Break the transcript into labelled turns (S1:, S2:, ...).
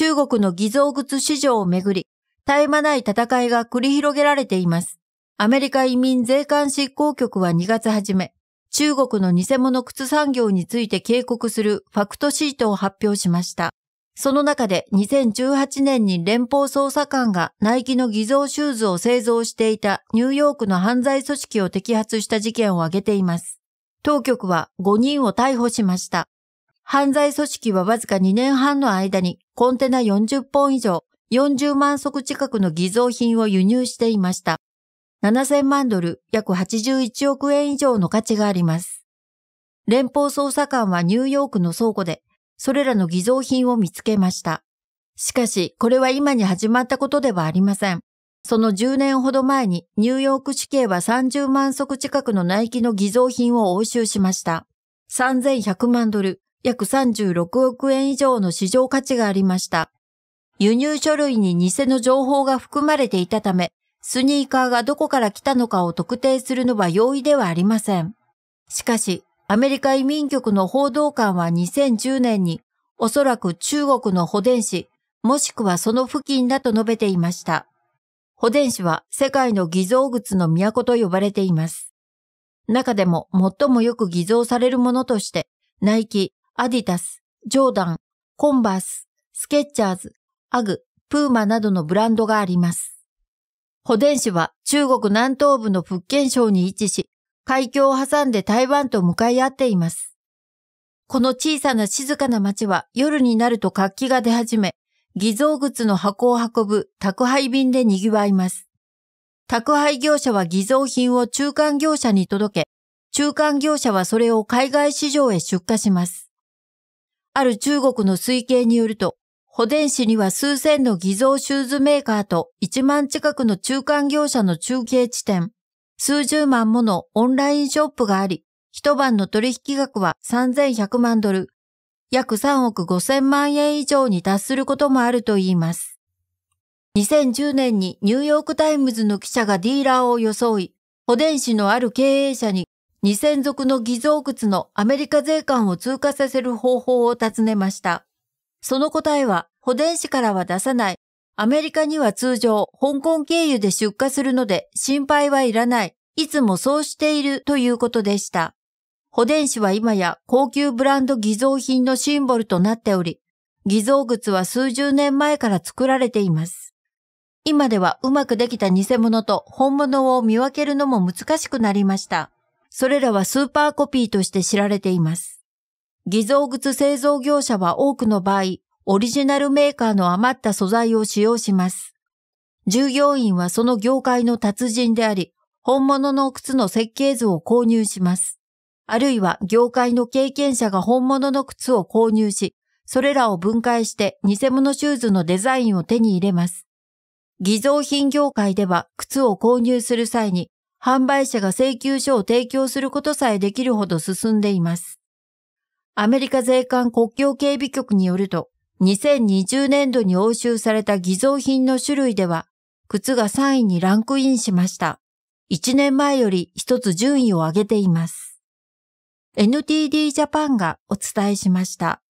S1: 中国の偽造靴市場をめぐり、絶え間ない戦いが繰り広げられています。アメリカ移民税関執行局は2月初め、中国の偽物靴産業について警告するファクトシートを発表しました。その中で2018年に連邦捜査官がナイキの偽造シューズを製造していたニューヨークの犯罪組織を摘発した事件を挙げています。当局は5人を逮捕しました。犯罪組織はわずか2年半の間にコンテナ40本以上、40万足近くの偽造品を輸入していました。7000万ドル、約81億円以上の価値があります。連邦捜査官はニューヨークの倉庫で、それらの偽造品を見つけました。しかし、これは今に始まったことではありません。その10年ほど前にニューヨーク市警は30万足近くのナイキの偽造品を押収しました。3100万ドル、約36億円以上の市場価値がありました。輸入書類に偽の情報が含まれていたため、スニーカーがどこから来たのかを特定するのは容易ではありません。しかし、アメリカ移民局の報道官は2010年に、おそらく中国の保電子、もしくはその付近だと述べていました。保電子は世界の偽造物の都と呼ばれています。中でも最もよく偽造されるものとして、ナイキ、アディタス、ジョーダン、コンバース、スケッチャーズ、アグ、プーマなどのブランドがあります。保電市は中国南東部の福建省に位置し、海峡を挟んで台湾と向かい合っています。この小さな静かな町は夜になると活気が出始め、偽造靴の箱を運ぶ宅配便で賑わいます。宅配業者は偽造品を中間業者に届け、中間業者はそれを海外市場へ出荷します。ある中国の推計によると、保電市には数千の偽造シューズメーカーと1万近くの中間業者の中継地点、数十万ものオンラインショップがあり、一晩の取引額は3100万ドル、約3億5000万円以上に達することもあるといいます。2010年にニューヨークタイムズの記者がディーラーを装い、保電市のある経営者に二千属の偽造靴のアメリカ税関を通過させる方法を尋ねました。その答えは、保電子からは出さない。アメリカには通常、香港経由で出荷するので、心配はいらない。いつもそうしているということでした。保電子は今や高級ブランド偽造品のシンボルとなっており、偽造靴は数十年前から作られています。今ではうまくできた偽物と本物を見分けるのも難しくなりました。それらはスーパーコピーとして知られています。偽造靴製造業者は多くの場合、オリジナルメーカーの余った素材を使用します。従業員はその業界の達人であり、本物の靴の設計図を購入します。あるいは業界の経験者が本物の靴を購入し、それらを分解して偽物シューズのデザインを手に入れます。偽造品業界では靴を購入する際に販売者が請求書を提供することさえできるほど進んでいます。アメリカ税関国境警備局によると、2020年度に押収された偽造品の種類では、靴が3位にランクインしました。1年前より一つ順位を上げています。NTD ジャパンがお伝えしました。